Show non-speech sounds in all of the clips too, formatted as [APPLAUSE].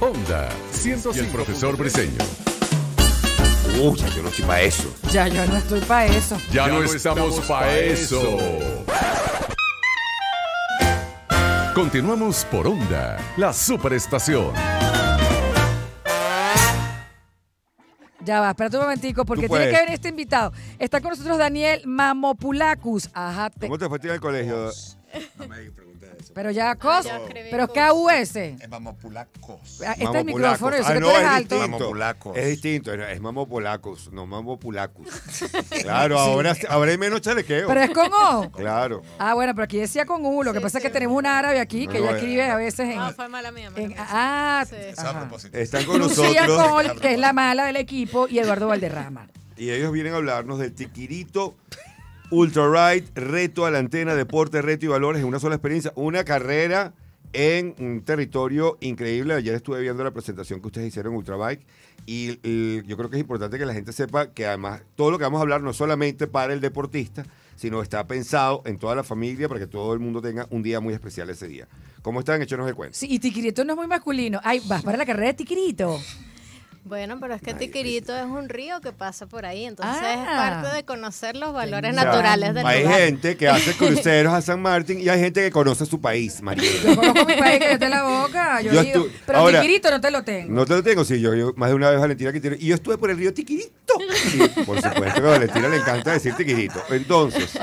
Onda 105. Y el profesor Briseño. Uy, yo no estoy pa' eso. Ya, yo no estoy pa' eso. Ya, no estamos, pa' eso. Continuamos por Onda, la superestación. Ya va, espérate un momentico, porque tiene que venir este invitado. Está con nosotros Daniel Mamopulacus. Ajá. ¿Cómo te fue en el colegio? No me pero ya cos, ah, pero ya pero KUS. Es mamopulacos. Ah, este es el micrófono, yo sé que no, tú alto. Mamopulacos. Es distinto, es mamopulacos, no Mamopulacos. [LAUGHS] claro, ahora, hay menos chalequeo. Pero es con O. [LAUGHS] claro. Ah, bueno, pero aquí decía con U, lo que pasa es que tenemos una árabe aquí que ya escribe a veces en... Ah, fue mala mía. Mala en, mía. ah, Están con Lucía nosotros. que es la mala del equipo, y Eduardo Valderrama. Y ellos vienen a hablarnos del tiquirito Ultra Ride, reto a la antena, deporte, reto y valores en una sola experiencia. Una carrera en un territorio increíble. Ayer estuve viendo la presentación que ustedes hicieron en Ultrabike y, y, yo creo que es importante que la gente sepa que además todo lo que vamos a hablar no es solamente para el deportista, sino está pensado en toda la familia para que todo el mundo tenga un día muy especial ese día. ¿Cómo están? Echenos de cuenta. Sí, y Tiquirito no es muy masculino. Ay, vas para la carrera de Tiquirito. Bueno, pero es que Tiquirito es un río que pasa por ahí, entonces es ah. parte de conocer los valores naturales del hay lugar. Hay gente que hace cruceros a San Martín y hay gente que conoce su país, María. Yo conozco mi país que la boca. Yo, digo, pero Tiquirito no te lo tengo. No te lo tengo, sí. Yo, yo más de una vez Valentina que tiene, y yo estuve por el río Tiquirito. por supuesto que a Valentina le encanta decir Tiquirito. Entonces,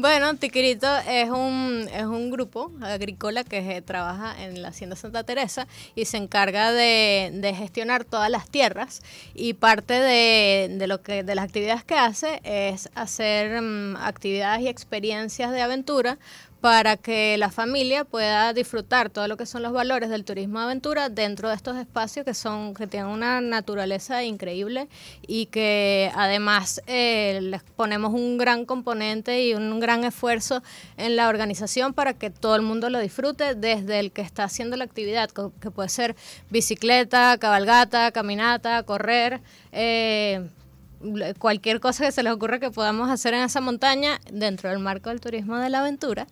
bueno, Tiquirito es un, es un grupo agrícola que eh, trabaja en la Hacienda Santa Teresa y se encarga de, gestionar todas las tierras y parte de, lo que, de las actividades que hace es hacer mm, actividades y experiencias de aventura para que la familia pueda disfrutar todo lo que son los valores del turismo aventura dentro de estos espacios que son que tienen una naturaleza increíble y que además eh, les ponemos un gran componente y un gran esfuerzo en la organización para que todo el mundo lo disfrute desde el que está haciendo la actividad que puede ser bicicleta, cabalgata, caminata, correr. Eh, cualquier cosa que se les ocurra que podamos hacer en esa montaña dentro del marco del turismo de la aventura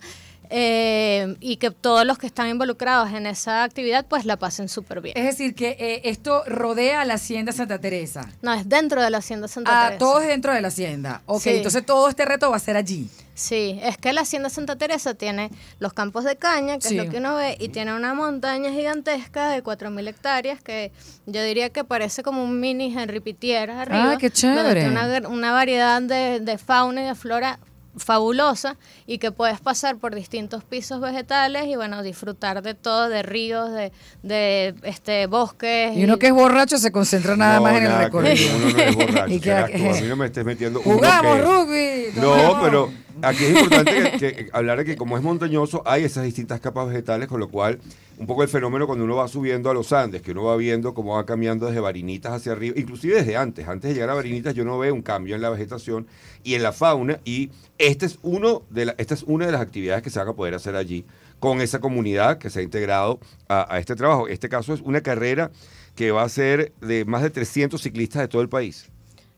eh, y que todos los que están involucrados en esa actividad pues la pasen súper bien. Es decir, que eh, esto rodea la Hacienda Santa Teresa. No, es dentro de la Hacienda Santa ah, Todo es dentro de la Hacienda. Ok, entonces todo este reto va a ser allí. Sí, es que la Hacienda Santa Teresa tiene los campos de caña, que es lo que uno ve, y tiene una montaña gigantesca de 4.000 hectáreas que yo diría que parece como un mini Henry Pitier arriba. Ah, qué chévere. una, variedad de, de fauna y de flora fabulosa y que puedes pasar por distintos pisos vegetales y bueno, disfrutar de todo, de ríos, de, de este bosques. Y uno que es borracho se concentra nada más en el recorrido. no es [LAUGHS] y que, a mí no me estés metiendo Jugamos rugby. No, pero aquí es importante que, hablar de que como es montañoso hay esas distintas capas vegetales, con lo cual un poco el fenómeno cuando uno va subiendo a los Andes, que uno va viendo cómo va cambiando desde Varinitas hacia arriba, inclusive desde antes, antes de llegar a Varinitas yo no veo un cambio en la vegetación y en la fauna y este es uno de esta es una de las actividades que se van a poder hacer allí con esa comunidad que se ha integrado a, a este trabajo. Este caso es una carrera que va a ser de más de 300 ciclistas de todo el país.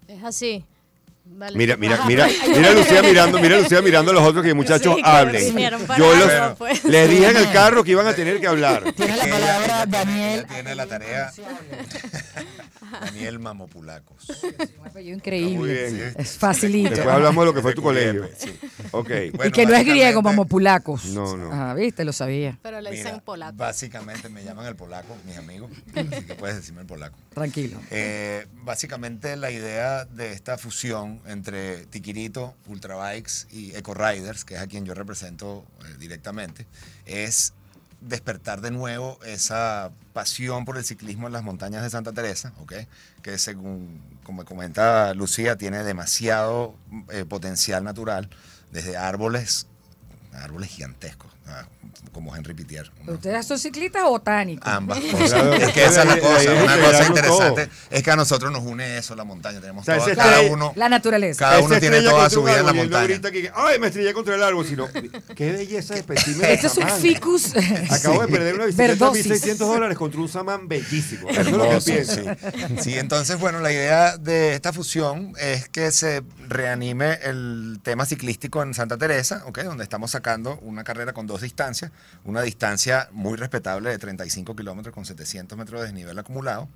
Es así. Mira, mira, mira, pues, mira Lucía mirando, mira Lucía mirando a los otros que muchachos hablen. Yo los, pues. les dije en el carro que iban a tener que hablar. la palabra Daniel. Tiene la tarea. Daniel Mamopulacos. Sí, increíble. Este, es facilito. Después hablamos de lo que fue tu este, colegio. y que no es griego, Mamopulacos. No, no. Ah, viste, lo sabía. Pero le dicen polaco. Básicamente me llaman el polaco, mis amigos. Así que puedes decirme el polaco. Tranquilo. Eh, básicamente la idea de esta fusión entre Tiquirito, Ultrabikes y Eco Riders, que es a quien yo represento eh, directamente, es despertar de nuevo esa pasión por el ciclismo en las montañas de Santa Teresa, que según como comenta Lucía tiene demasiado eh, potencial natural, desde árboles árboles gigantescos, como Henry Pitier. ¿Ustedes son ciclistas o botánicos? Ambas [LAUGHS] es que esa es la cosa. Una cosa interesante es que a nosotros nos une eso, la montaña. Tenemos cada uno. La naturaleza. Cada uno tiene toda su vida en la montaña. Ay, me estrellé contra el árbol, sino. Qué belleza de Este es un ficus. [LAUGHS] Acabo de perder una bicicleta de 1.600 dólares contra un samán bellísimo. lo que Sí. entonces, bueno, la idea de esta fusión es que se reanime el tema ciclístico en Santa Teresa, Donde estamos sacando una carrera con dos distancias, una distancia muy respetable de 35 kilómetros con 700 metros de desnivel acumulado.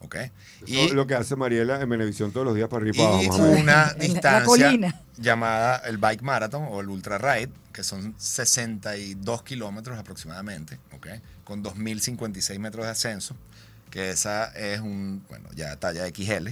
Okay. y lo que hace Mariela en televisión todos los días para arriba. una [LAUGHS] distancia llamada el Bike Marathon o el Ultra Ride, que son 62 kilómetros aproximadamente, okay, con 2.056 metros de ascenso, que esa es un, bueno, ya talla XL,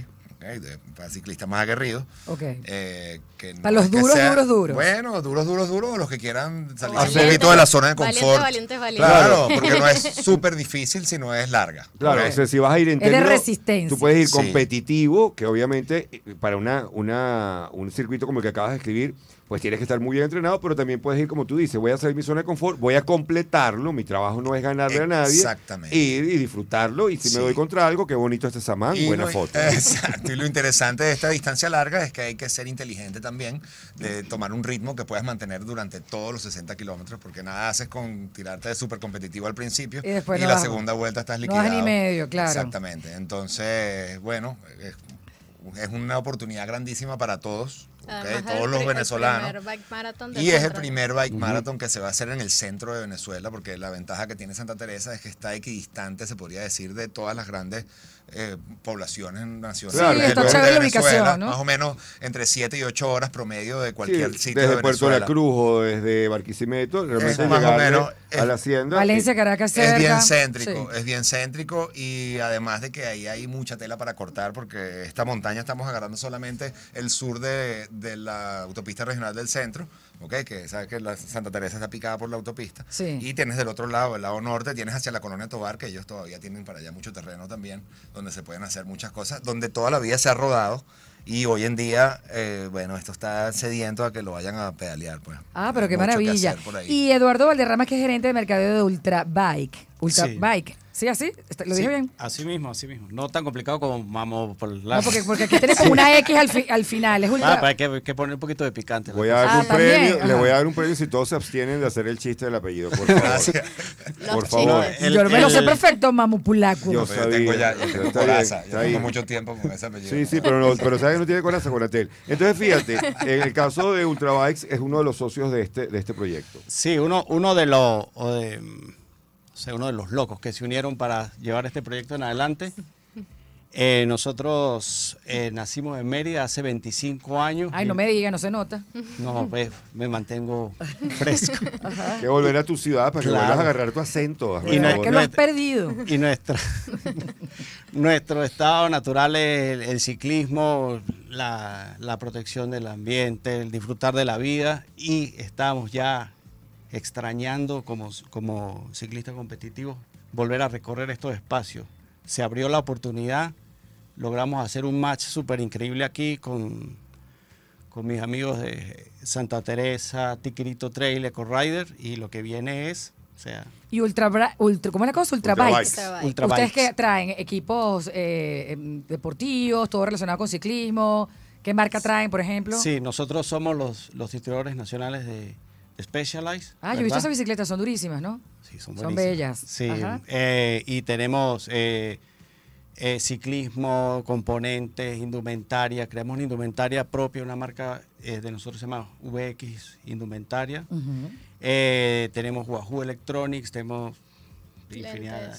para ciclistas más aguerridos. Okay. Eh, para los duros, duros, duros. Bueno, duros, duros, duros, los que quieran salir un poquito de la zona de confort. Valiente, valiente, valiente. Claro, porque no es [LAUGHS] súper difícil, sino es larga. Claro, okay. o si vas a ir en resistencia. Tú puedes ir competitivo, que obviamente eh, para una, una, un circuito como el que acabas de escribir, pues tienes que estar muy bien entrenado, pero también puedes ir como tú dices, voy a salir mi zona de confort, voy a completarlo, mi trabajo no es ganarle a nadie. Exactamente. y disfrutarlo, y si me doy contra algo, qué bonito este samán, buena foto. [LAUGHS] Exacto, y lo interesante de esta distancia larga es que hay que ser inteligente también, de tomar un ritmo que puedas mantener durante todos los 60 kilómetros, porque nada haces con tirarte de súper competitivo al principio, y, después la segunda vuelta estás liquidado. No año ni medio, claro. Exactamente, entonces, bueno, es una oportunidad grandísima para todos todos los venezolanos. y es el primer bike marathon que se va a hacer en el centro de Venezuela, porque la ventaja que tiene Santa Teresa es que está equidistante, se podría decir, de todas las grandes eh, poblaciones nacionales de Venezuela, más o menos entre 7 y 8 horas promedio de cualquier sitio desde Puerto la Cruz o desde Barquisimeto, más o menos, es, Valencia, Caracas, Es bien céntrico, es bien céntrico y además de que ahí hay mucha tela para cortar porque esta montaña estamos agarrando solamente el sur de de la autopista regional del centro, ¿ok? Que sabes que la Santa Teresa está picada por la autopista. Y tienes del otro lado, el lado norte, tienes hacia la colonia Tobar, que ellos todavía tienen para allá mucho terreno también, donde se pueden hacer muchas cosas, donde toda la vida se ha rodado. Y hoy en día, eh, bueno, esto está cediendo a que lo vayan a pedalear. Pues. Ah, pero qué maravilla. Y Eduardo Valderrama, que es gerente de mercadeo de Ultra Bike. Ultra Bike ¿Sí, así? Este, ¿Lo dije bien? Así mismo, así mismo. No tan complicado como vamos por la... No, porque, porque aquí tenés [LAUGHS] una X al, al final. Es ultra... ah, para pues que, hay que poner un poquito de picante. Voy a dar un ah, premio, le voy a dar un premio si todos se abstienen de hacer el chiste del apellido, por favor. Gracias. por favor. El, yo me lo sé perfecto, mamupulaco. Yo, yo tengo ya, coraza. Yo tengo mucho tiempo con ese apellido. Sí, sí, pero, pero sabes que no tiene coraza con Atel. Entonces, fíjate, en el caso de Ultrabikes es uno de los socios de este, de este proyecto. Sí, uno, uno de los uno de los locos que se unieron para llevar este proyecto en adelante. Eh, nosotros eh, nacimos en Mérida hace 25 años. Ay, no me diga, no se nota. No, pues me mantengo [LAUGHS] fresco. Que volver a tu ciudad para que vuelvas a agarrar tu acento. Y lo has perdido. Y [LAUGHS] nuestro estado natural es el, ciclismo, la, la protección del ambiente, el disfrutar de la vida y estamos ya extrañando como, como ciclista competitivo volver a recorrer estos espacios. Se abrió la oportunidad, logramos hacer un match súper increíble aquí con, con mis amigos de Santa Teresa, Tiquirito Trail, Eco Rider, y lo que viene es o sea, y ultra, ultra, ¿cómo es la cosa? Ultra, Ustedes que traen equipos eh, em, deportivos, todo relacionado con ciclismo. ¿Qué marca traen, por ejemplo? Sí, nosotros somos los, los distribuidores nacionales de, Specialized. Ah, yo he visto esas bicicletas, son durísimas, ¿no? Sí, son, son bellas. Sí, eh, y tenemos eh, eh, ciclismo, componentes, indumentaria. Creamos una indumentaria propia, una marca de nosotros se llama VX Indumentaria. tenemos Wahoo Electronics, tenemos infinidad.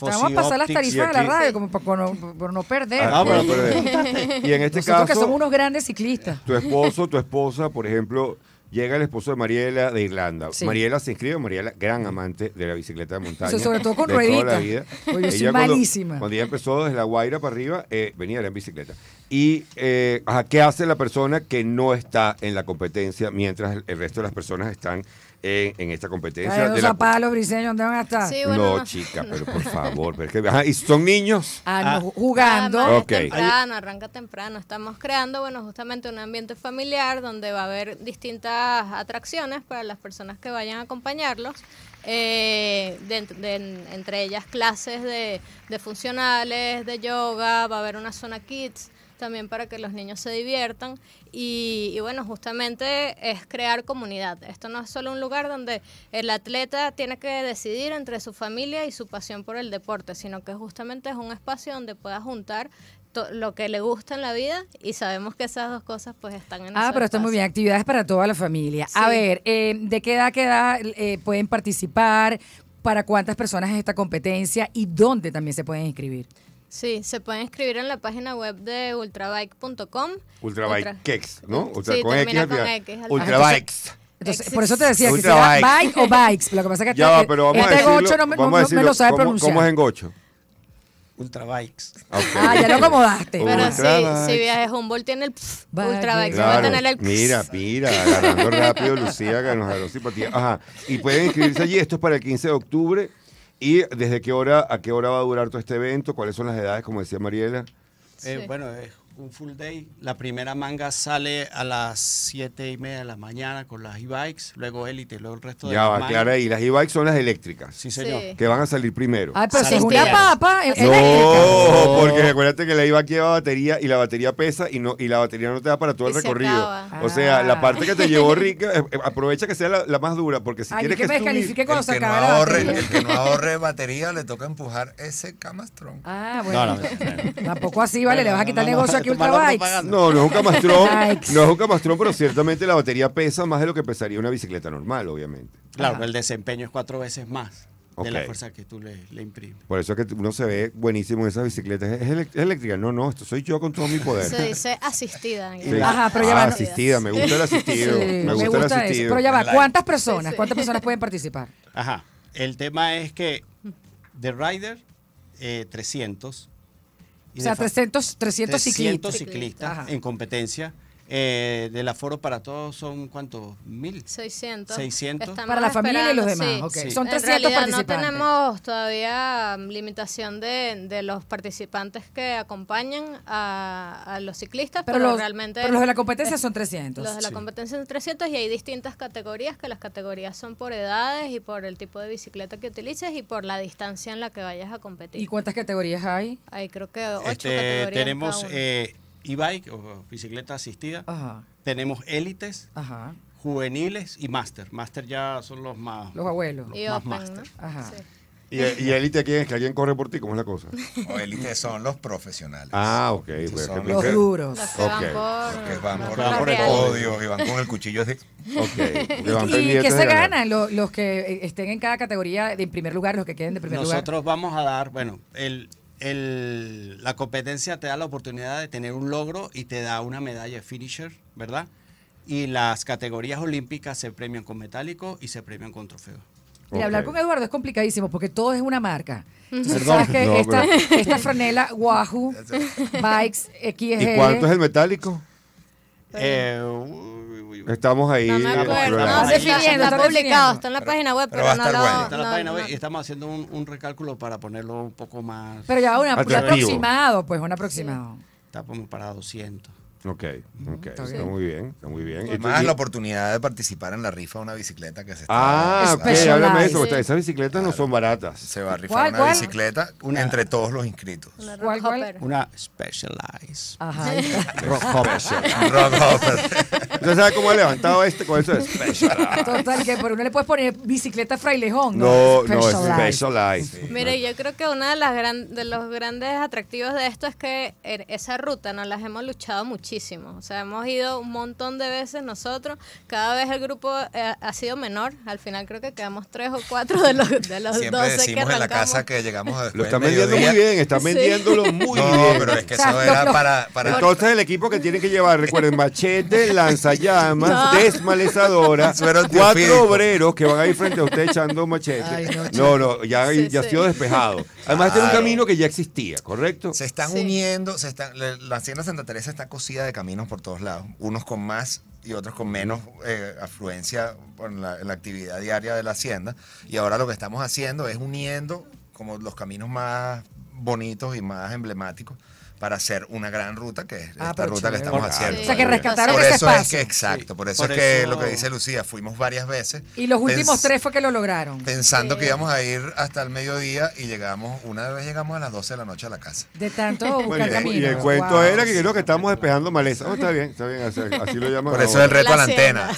Vamos a pasar las tarifas de la radio como para, [LAUGHS] no, perder. Ah, no, pues. pero, [LAUGHS] y en este Nosotros caso. que somos unos grandes ciclistas. Tu esposo, tu esposa, por ejemplo, Llega el esposo de Mariela de Irlanda. Mariela se inscribe, Mariela, gran amante de la bicicleta de montaña. sobre todo con Toda malísima. Cuando, ella empezó desde la Guaira para arriba, eh, venía en bicicleta. ¿Y eh, qué hace la persona que no está en la competencia mientras el resto de las personas están en, esta competencia. ¿dónde van a estar? no, chicas, pero por favor. ¿Y son niños? Ah, ah. jugando. Ah, arranca temprano. Estamos creando, bueno, justamente un ambiente familiar donde va a haber distintas atracciones para las personas que vayan a acompañarlos. Eh, entre ellas clases de, de funcionales, de yoga, va a haber una zona kids también para que los niños se diviertan y, bueno, justamente es crear comunidad. Esto no es solo un lugar donde el atleta tiene que decidir entre su familia y su pasión por el deporte, sino que justamente es un espacio donde pueda juntar lo que le gusta en la vida y sabemos que esas dos cosas pues están en Ah, pero esto muy bien, actividades para toda la familia. A ver, eh, ¿de qué edad, qué edad eh, pueden participar? ¿Para cuántas personas es esta competencia y dónde también se pueden inscribir? Sí, se pueden escribir en la página web de ultrabike.com. Ultrabikex, ¿no? Ultra, sí, Ultrabikes. Entonces, por eso te decía que sea bike o bikes. Lo que pasa es que ya, este, pero vamos no, me, lo sabe pronunciar. ¿Cómo es en gocho? Ultrabikes. Ah, ya lo acomodaste. Pero sí, si viajes Humboldt tiene el Ultrabikes, Mira, mira, agarrando rápido Lucía que nos simpatía. Ajá. Y pueden inscribirse allí, esto es para el 15 de octubre ¿Y desde qué hora a qué hora va a durar todo este evento? ¿Cuáles son las edades, como decía Mariela? Eh, bueno, es un full day. La primera manga sale a las 7 y media de la mañana con las e-bikes, luego élite, luego el resto de Ya va, claro, y las e-bikes son las eléctricas. Sí, señor. Que van a salir primero. Ah, pero si es una papa, es No, porque acuérdate que la e-bike lleva batería y la batería pesa y la batería no te da para todo el recorrido. o sea, la ah. parte que te llevó [LAUGHS] rica, eh, eh, aprovecha que sea la, más dura, porque si Ay, quieres que, me subir, cuando el, que no ahorre, el que no ahorre batería le toca empujar ese camastrón. Ah, bueno. Tampoco así, vale, le vas a quitar el negocio aquí no, no es un camastrón. no es un camastrón, pero ciertamente la batería pesa más de lo que pesaría una bicicleta normal, obviamente. Claro, el desempeño es cuatro veces más. de la fuerza que tú le, imprimes. Por eso es que uno se ve buenísimo en esas bicicletas. Es, eléctrica. No, no, esto soy yo con todo mi poder. Se dice asistida. Ajá, pero ya ah, va. asistida, me gusta el asistido. me, gusta Eso. Pero ya va, ¿cuántas personas? ¿Cuántas personas pueden participar? Ajá. El tema es que The Rider, 300, y o sea, 300, 300, 300 ciclistas en competencia eh, del aforo para todos son cuántos? ¿Mil? 600. para la familia y los demás. Son 300 participantes. No tenemos todavía um, limitación de, de los participantes que acompañan a, los ciclistas, pero, realmente. Pero los de la competencia son 300. Los de la competencia son 300 y hay distintas categorías, que las categorías son por edades y por el tipo de bicicleta que utilices y por la distancia en la que vayas a competir. ¿Y cuántas categorías hay? Hay creo que ocho este, categorías. Tenemos. Eh, e-bike o bicicleta asistida. Tenemos élites, juveniles y máster. Máster ya son los más... Los abuelos. Los más máster. Ajá. ¿Y, élite quién es? ¿Que alguien corre por ti? ¿Cómo es la cosa? Los élite son los profesionales. Ah, ok. Pues, son los, duros. Los van por, los que van por, el podio y van con el cuchillo [LAUGHS] de... ¿Y, qué se ganan Los, que eh, estén en cada categoría, de primer lugar, los que queden de primer lugar. Nosotros vamos a dar, bueno, el, la competencia te da la oportunidad de tener un logro y te da una medalla finisher, ¿verdad? Y las categorías olímpicas se premian con metálico y se premian con trofeo Y hablar con Eduardo es complicadísimo porque todo es una marca. ¿sabes esta, franela, Wahoo, [LAUGHS] Bikes, XG. ¿Y cuánto es el metálico? Eh, Estamos ahí. No me acuerdo. No, se está, está, está, publicado, está en la página web, pero, no, lo, bueno. Está en la página web y estamos haciendo un, un, recálculo para ponerlo un poco más. Pero ya una, un aproximado, pues, un aproximado. Está como para 200. Ok, está, muy bien, está muy bien. Además, la oportunidad de participar en la rifa de una bicicleta que se está... Ah, ok, háblame de eso, esas bicicletas no son baratas. Se va a rifar una bicicleta entre todos los inscritos. Una Specialized. Ajá. [LAUGHS] rock Hopper. rock Hopper. cómo ha levantado este con eso de Specialized? Total, que por uno le puedes poner bicicleta frailejón. No, no, specialized. no Mire, yo creo que uno de, las gran, de los grandes atractivos de esto es que er, esa ruta nos las hemos luchado muchísimo muchísimo. O sea, hemos ido un montón de veces nosotros. Cada vez el grupo eh, ha sido menor. Al final creo que quedamos tres o cuatro de los, de los Siempre decimos en la casa que llegamos Lo están vendiendo muy bien, están vendiéndolo [LAUGHS] muy bien. No, pero es que eso era Para, Entonces el equipo que tienen que llevar, recuerden, machete, lanzallamas, desmalezadora, [LAUGHS] cuatro obreros que van a ir frente a usted echando machete. no, no, ya, ya ha sido despejado. Además, este un camino que ya existía, ¿correcto? Se están uniendo, se están, la hacienda Santa Teresa está cosida de caminos por todos lados, unos con más y otros con menos eh, afluencia en la actividad diaria de la hacienda. Y ahora lo que estamos haciendo es uniendo como los caminos más bonitos y más emblemáticos para hacer una gran ruta, que es ah, esta ruta que estamos haciendo. O sea, que rescataron por eso Es que, exacto, por eso es que lo que dice Lucía, fuimos varias veces. Y los últimos tres fue que lo lograron. Pensando que íbamos a ir hasta el mediodía y llegamos, una vez llegamos a las 12 de la noche a la casa. De tanto bueno, y, camino. y el cuento era que creo que estamos despejando maleza. Oh, está bien, está bien, así, lo llamamos. Por eso es el reto, a, la antena,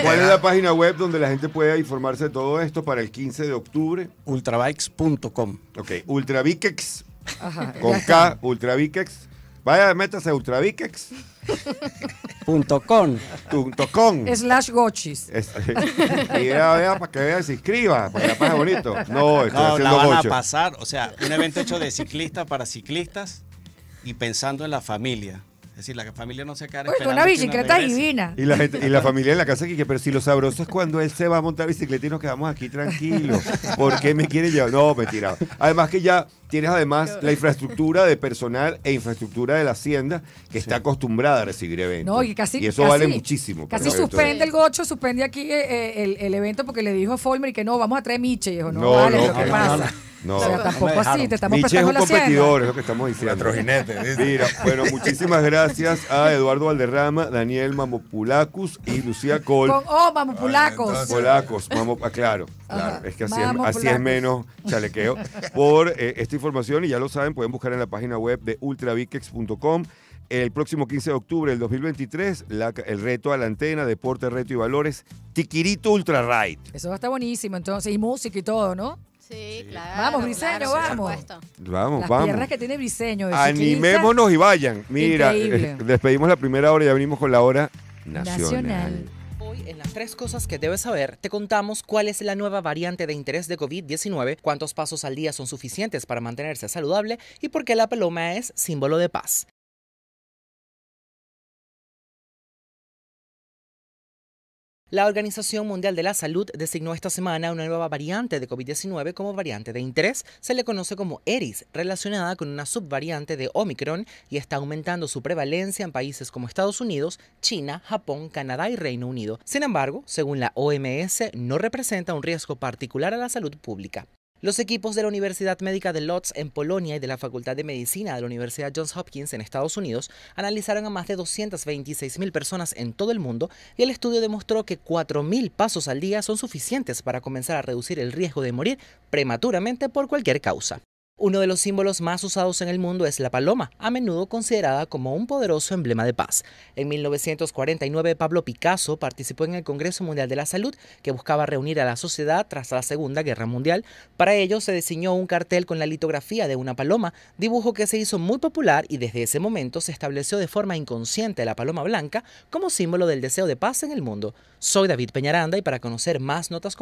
¿Cuál es la página web donde la gente puede informarse de todo esto para el 15 de octubre? Ultrabikes.com. Ok, ultrabikes con K, Ultravikex. Vaya, métase a com Slash gochis. y eh, vea, vea, para que vea, se inscriba, para que la pase bonito. No, estoy no, haciendo la van a pasar, o sea, un evento hecho de ciclistas para ciclistas y pensando en la familia. Es decir, la familia no se cara. Uy, una bicicleta divina. Y la, familia en la casa que pero si lo sabroso es cuando él se va a montar bicicleta y nos quedamos aquí tranquilos. ¿Por qué me quiere llevar? No, me mentira. Además que ya Tienes además la infraestructura de personal e infraestructura de la hacienda que está acostumbrada a recibir eventos. y, eso vale muchísimo. Casi suspende el gocho, suspende aquí eh, eh, el, evento porque le dijo a Folmer que no, vamos a traer Miche. Y no, no, vale, lo que pasa. No, o sea, tampoco así, te estamos Michi es un competidor, es lo que estamos diciendo. Mira, bueno, muchísimas gracias a [LAUGHS] Eduardo Valderrama, Daniel Mamopulacus y Lucía Col. oh, Mamopulacos. Mamopulacus, Mamop, ah, claro, claro, es que así, es, así es, menos chalequeo. Por eh, este información y ya lo saben, pueden buscar en la página web de ultravikex.com. El próximo 15 de octubre del 2023, el reto a la antena, deporte, reto y valores, Tiquirito Ultra Ride. Eso va a estar buenísimo, entonces, y música y todo, ¿no? Sí, claro. Vamos, Briseño, vamos. Vamos, Las vamos. que tiene Briseño. Animémonos y vayan. Mira, eh, despedimos la primera hora y ya venimos con la hora nacional. Hoy en las tres cosas que debes saber, te contamos cuál es la nueva variante de interés de COVID-19, cuántos pasos al día son suficientes para mantenerse saludable y por qué la paloma es símbolo de paz. La Organización Mundial de la Salud designó esta semana una nueva variante de COVID-19 como variante de interés. Se le conoce como ERIS, relacionada con una subvariante de Omicron y está aumentando su prevalencia en países como Estados Unidos, China, Japón, Canadá y Reino Unido. Sin embargo, según la OMS, no representa un riesgo particular a la salud pública. Los equipos de la Universidad Médica de Lodz en Polonia y de la Facultad de Medicina de la Universidad Johns Hopkins en Estados Unidos analizaron a más de 226.000 personas en todo el mundo y el estudio demostró que 4.000 pasos al día son suficientes para comenzar a reducir el riesgo de morir prematuramente por cualquier causa. Uno de los símbolos más usados en el mundo es la paloma, a menudo considerada como un poderoso emblema de paz. En 1949, Pablo Picasso participó en el Congreso Mundial de la Salud, que buscaba reunir a la sociedad tras la Segunda Guerra Mundial. Para ello, se diseñó un cartel con la litografía de una paloma, dibujo que se hizo muy popular y desde ese momento se estableció de forma inconsciente la paloma blanca como símbolo del deseo de paz en el mundo. Soy David Peñaranda y para conocer más notas